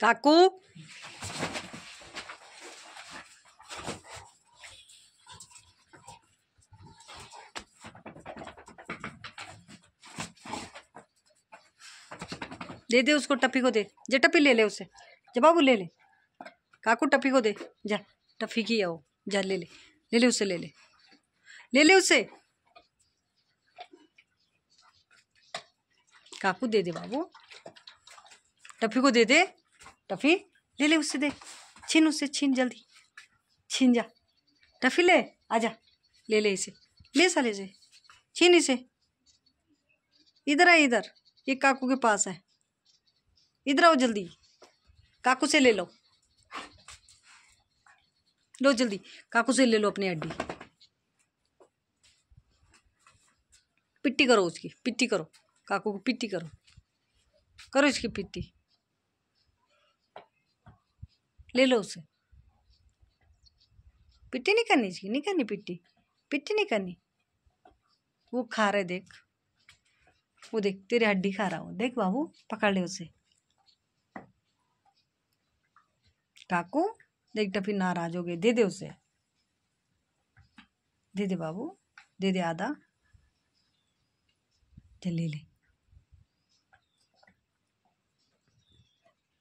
काकू दे दे उसको टफी को दे जे टफी ले ले उसे जब बाबू ले ले काकू टफी को दे जा टफी की है वो जा ले ले ले ले उसे ले ले ले ले उसे काकू दे दे बाबू टफी को दे दे टफी तो ले ले उससे दे छीन उससे छीन जल्दी छीन जा टफी तो ले आजा ले ले इसे ले साले से छीन इसे इधर आ इधर ये काकू के पास है इधर आओ जल्दी काकू से ले लो लो जल्दी काकू से ले लो अपनी हड्डी पिट्टी करो उसकी पिट्टी करो काकू को पिट्टी करो करो इसकी पिट्टी ले लो उसे पिट्टी नहीं करनी चाहिए नहीं करनी पिट्टी पिट्टी नहीं करनी वो खा रहे देख वो देख तेरी हड्डी खा रहा हो देख बाबू पकड़ ले उसे काकू देख टफी तो नाराज हो गए दे दे उसे दे दे बाबू दे दे आधा चल ले ले